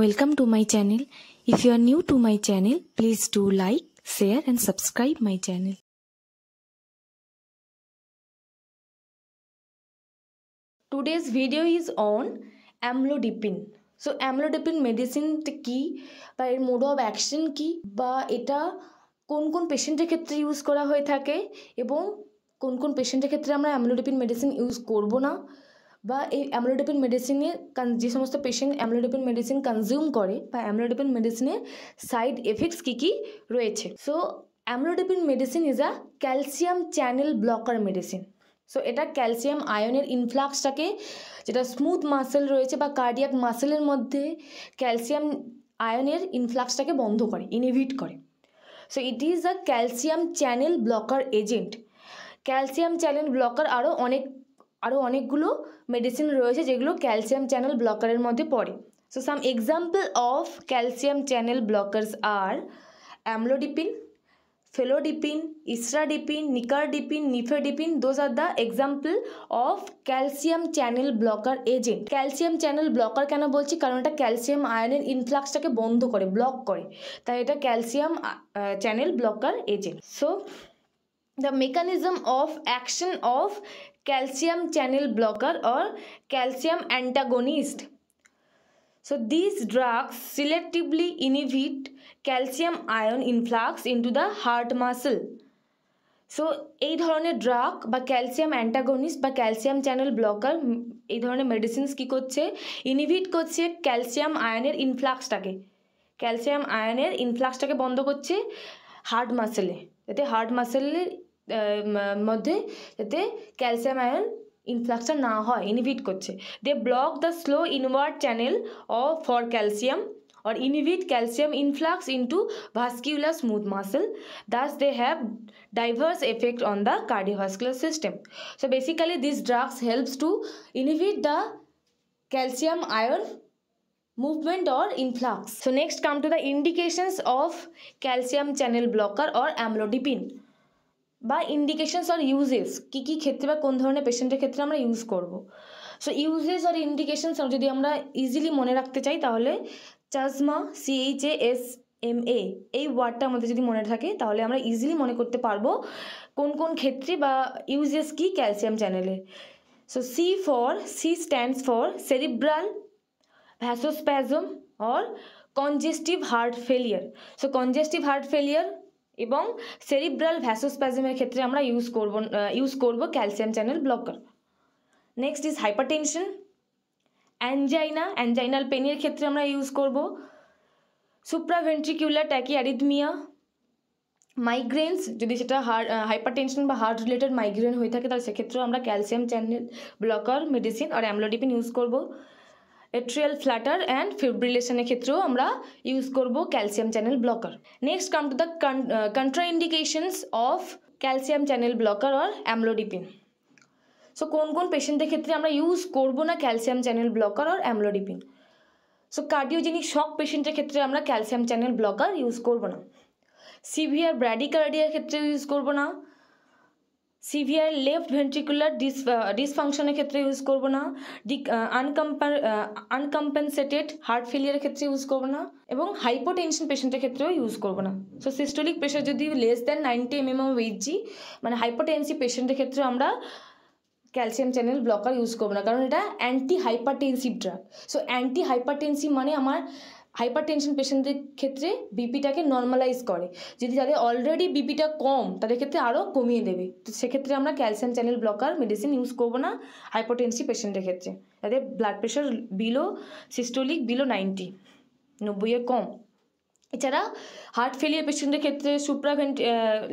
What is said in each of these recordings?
Welcome to my channel. If you are new to my channel, please do like, share and subscribe my channel. Today's video is on amlodipin amlodipin so amlodipine. So amlodipine মেডিসিনটা কি বা এর mode of action কি বা এটা patient কোন পেশেন্টের ক্ষেত্রে ইউজ করা হয়ে থাকে এবং কোন কোন পেশেন্টের ক্ষেত্রে আমরা অ্যামলোডেপিন মেডিসিন ইউজ করব না বা এই অ্যামলোডোপিন মেডিসিনে যে সমস্ত পেশেন্ট অ্যামলোডোপিন মেডিসিন কনজিউম করে বা অ্যামলোডোপিন মেডিসিনের সাইড এফেক্টস কী কী রয়েছে so amlodipine medicine is a calcium channel blocker medicine so এটা ক্যালসিয়াম আয়নের ইনফ্লাক্সটাকে যেটা স্মুথ মাসেল রয়েছে বা কার্ডিয়াক মাসেলের মধ্যে ক্যালসিয়াম আয়নের ইনফ্লাক্সটাকে বন্ধ করে ইনহিবিট করে so it is a calcium channel blocker agent calcium channel blocker আরও অনেক আরও অনেকগুলো মেডিসিন রয়েছে যেগুলো ক্যালসিয়াম চ্যানেল ব্লকারের মধ্যে পড়ে so some example of calcium channel blockers are amlodipine felodipine isradipine nicardipine nifedipine those are the example of calcium channel blocker agent calcium channel blocker কেন বলছি কারণ এটা ক্যালসিয়াম আয়নের ইনফ্লাক্সটাকে বন্ধ করে ব্লক করে তাই এটা calcium channel blocker agent so the mechanism of action of calcium channel blocker or calcium antagonist. So this drugs selectively inhibit calcium ion influx into the heart muscle. So এই ধরনের drug বা calcium antagonist বা calcium channel blocker এই ধরনের medicines কী করছে ইনিভিট করছে calcium আয়নের ইনফ্লাক্সটাকে calcium আয়নের ইনফ্লাক্সটাকে বন্ধ করছে হার্ট মাসেলে যাতে হার্ট মাসেলের मध्य जैसे क्यलसियम आयन इनफ्लैक्शन ना इनिविट कर दे block the slow inward channel for calcium और inhibit influx into vascular smooth muscle thus they have diverse effect on the cardiovascular system so basically this drugs helps to inhibit the calcium ion movement और influx so next come to the indication of calcium channel blocker और amlodipine বা indications or uses কী কী ক্ষেত্রে বা কোন ধরনের পেশেন্টের ক্ষেত্রে আমরা ইউজ করব সো ইউজেস অর ইন্ডিকেশনস যদি আমরা ইজিলি মনে রাখতে চাই তাহলে চাজমা সিএইচ এস এম এ এই ওয়ার্ডটা আমাদের যদি মনে থাকে তাহলে আমরা ইজিলি মনে করতে পারবো কোন কোন ক্ষেত্রে বা ইউজেস কি ক্যালসিয়াম চ্যানেলে so C for C stands for cerebral vasospasm or congestive heart failure so congestive heart failure এবং সেরিব্রাল ভ্যাসোস্প্যাজমের ক্ষেত্রে আমরা ইউজ করব ইউজ করব calcium channel blocker next is hypertension angina anginal পেনের ক্ষেত্রে আমরা ইউজ করব সুপ্রাভেন্ট্রিকিউলার অ্যারিথমিয়া মাইগ্রেনস যদি সেটা হার্ট হাইপারটেনশন বা হার্ট রিলেটেড মাইগ্রেন হয়ে থাকে তাহলে সেক্ষেত্রেও আমরা ক্যালসিয়াম চ্যানেল ব্লকার মেডিসিন আর অ্যামলোডিপিন ইউজ করবো এট্রিয়াল ফ্ল্যাটার অ্যান্ড ফিব্রিলেশনের ক্ষেত্রেও আমরা ইউজ করব calcium channel blocker next come to the contraindications of calcium channel blocker or amlodipine so কোন কোন পেশেন্টের ক্ষেত্রে আমরা ইউজ করব না calcium channel blocker or amlodipine so cardiogenic shock পেশেন্টের ক্ষেত্রে আমরা ক্যালসিয়াম চ্যানেল ব্লকার ইউজ করব না সিভিয়ার ব্র্যাডিকার্ডিয়ার ক্ষেত্রেও ইউজ করব না সিভিয়ার লেফট ভেন্ট্রিকুলার ডিস ডিসফাংশনের ক্ষেত্রে ইউজ করব না ডি আনকম্পার আনকম্পেনসেটেড হার্ট ফেলিয়ারের ক্ষেত্রে ইউজ করব না এবং হাইপোটেনশন পেশেন্টের ক্ষেত্রেও ইউজ করব না সো সিস্টোলিক প্রেশার যদি less than ninety M M G মানে হাইপোটেনসি পেশেন্টের ক্ষেত্রে আমরা ক্যালসিয়াম চ্যানেল ব্লকার ইউজ করবো না কারণ এটা anti hypertensive drug so anti hypertensive মানে আমার হাইপার টেনশন পেশেন্টদের ক্ষেত্রে বিপিটাকে নর্মালাইজ করে যদি যাদের অলরেডি বিপিটা কম তাদের ক্ষেত্রে আরও কমিয়ে দেবে তো সেক্ষেত্রে আমরা calcium channel blocker medicine use করবো না হাইপারটেনসি পেশেন্টের ক্ষেত্রে তাদের blood pressure below systolic below ninety নব্বইয়ের কম এছাড়া হার্ট ফেলিয়ার পেশেন্টের ক্ষেত্রে সুপ্রা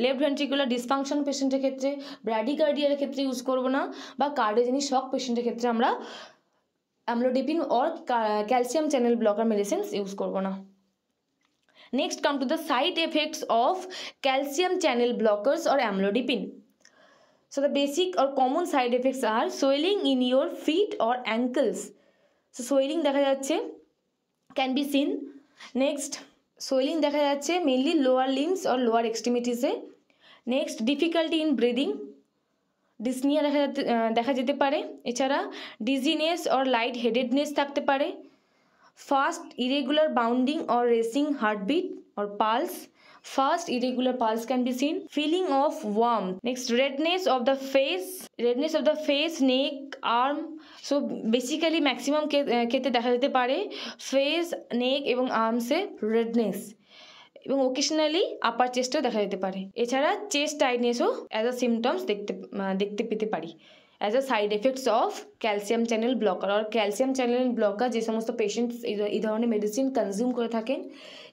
লেফট ভেন্ট্রিকুলার ডিসফাংশন পেশেন্টের ক্ষেত্রে ব্র্যাডিকার্ডিয়ার ক্ষেত্রে ইউজ করবো না বা কার্ডেজেনি শক পেশেন্টের ক্ষেত্রে আমরা amlodipine or calcium channel blocker medicines use করবো না next come to the side effects of calcium channel blockers or amlodipine so the basic or common side effects are swelling in your feet or ankles so swelling দেখা যাচ্ছে can be seen next swelling দেখা যাচ্ছে mainly lower limbs or lower এক্সট্রিমিটিসে next difficulty in breathing dyspnea দেখা যাতে দেখা যেতে পারে এছাড়া ডিজিনেস অর লাইট হেডেডনেস থাকতে পারে fast irregular bounding or racing heartbeat or pulse fast irregular pulse can be seen feeling of warm next redness of the face redness of the face neck arm so basically maximum ক্ষেত্রে দেখা যেতে পারে face নেক এবং আর্মসে redness এবং occasionally আপার চেস্টও দেখা যেতে পারে এছাড়া চেস্ট টাইটনেসও অ্যাজ আ সিমটমস দেখতে দেখতে পেতে পারি as a side effects of calcium channel blocker আর ক্যালসিয়াম চ্যানেল ব্লকার যে সমস্ত পেশেন্টস এই ধরনের মেডিসিন কনজিউম করে থাকেন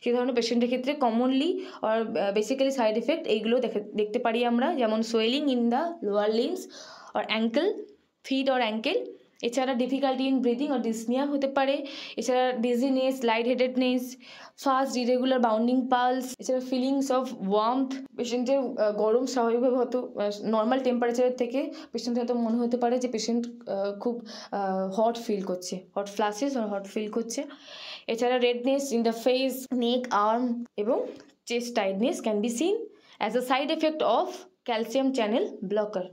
সেই ধরনের পেশেন্টের ক্ষেত্রে কমনলি আর বেসিক্যালি সাইড এফেক্ট এইগুলো দেখে দেখতে পারি আমরা যেমন swelling in the lower limbs আর অ্যাঙ্কেল ফিট অর অ্যাঙ্কেল এছাড়া ডিফিকাল্টি ইন ব্রিদিং ও ডিসনিয়া হতে পারে এছাড়া dizziness light headedness fast irregular bounding pulse এছাড়া ফিলিংস অফ ওয়ার্মথ পেশেন্টের গরম স্বাভাবিকভাবে হয়তো নর্মাল টেম্পারেচারের থেকে পেশেন্ট হয়তো মনে হতে পারে যে পেশেন্ট খুব হট ফিল করছে হট ফ্লাশেস আর হট ফিল করছে এছাড়া redness in the face neck arm এবং chest tightness can be seen as a side effect of calcium channel blocker